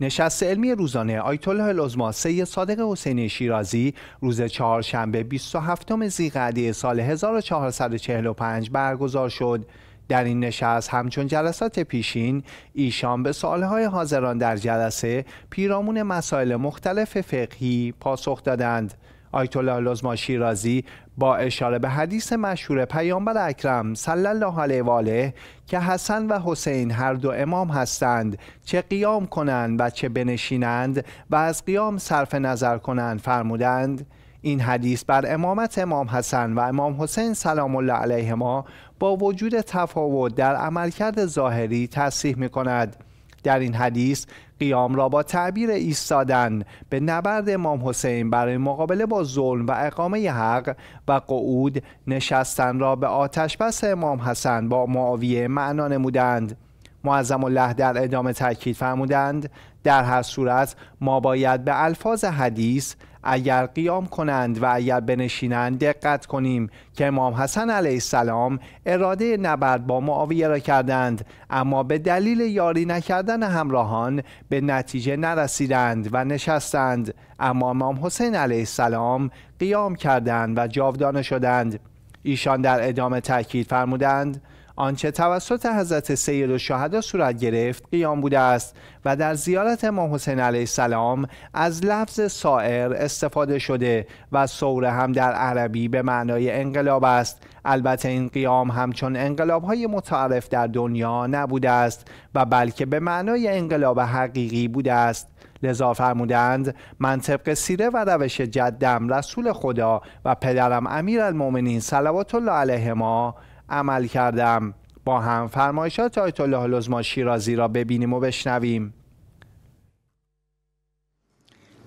نشست علمی روزانه آیت الله العظما سید صادق حسینی شیرازی روز چهارشنبه 27 ذیقعده سال 1445 برگزار شد در این نشست همچون جلسات پیشین ایشان به سالهای حاضران در جلسه پیرامون مسائل مختلف فقهی پاسخ دادند آیت الله لزما شیرازی با اشاره به حدیث مشهور پیامبر اکرم صلی الله علیه و آله که حسن و حسین هر دو امام هستند چه قیام کنند و چه بنشینند و از قیام صرف نظر کنند فرمودند این حدیث بر امامت امام حسن و امام حسین سلام الله علیهما با وجود تفاوت در عملکرد ظاهری تصریح می کند در این حدیث قیام را با تعبیر ایستادن به نبرد امام حسین برای مقابله با ظلم و اقامه حق و قعود نشستن را به آتش بس امام حسن با معاویه معنا نمودند معظم الله در ادامه تاکید فرمودند در هر صورت ما باید به الفاظ حدیث اگر قیام کنند و اگر بنشینند دقت کنیم که امام حسن علیه السلام اراده نبرد با معاویه را کردند اما به دلیل یاری نکردن همراهان به نتیجه نرسیدند و نشستند اما امام حسین علیه السلام قیام کردند و جاودانه شدند ایشان در ادامه تاکید فرمودند آنچه توسط حضرت سید و شهده صورت گرفت قیام بوده است و در زیارت امام حسین علیه السلام از لفظ سائر استفاده شده و سوره هم در عربی به معنای انقلاب است البته این قیام همچون انقلاب های متعارف در دنیا نبوده است و بلکه به معنای انقلاب حقیقی بوده است لذا فرمودند من طبق سیره و روش جدم رسول خدا و پدرم امیر المومنین صلوات الله علیه ما عمل کردم با هم فرمایشات آیت الله لزما شیرازی را ببینیم و بشنویم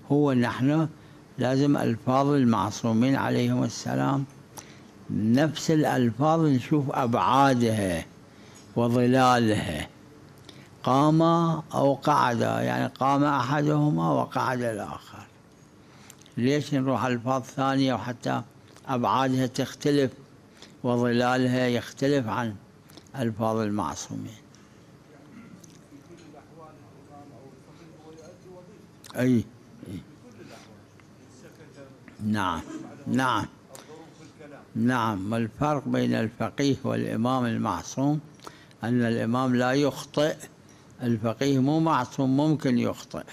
هو نحن لازم الفاظ المعصومين عليهم السلام نفس الالفاظ نشوف ابعادها وظلالها قام او قعد يعني قام احدهما وقعد الاخر ليش نروح الفاظ ثانيه وحتى ابعادها تختلف وظلالها يختلف عن ألفاظ المعصومين أي, نعم نعم نعم والفرق بين الفقيه والإمام المعصوم أن الإمام لا يخطئ الفقيه مو معصوم ممكن يخطئ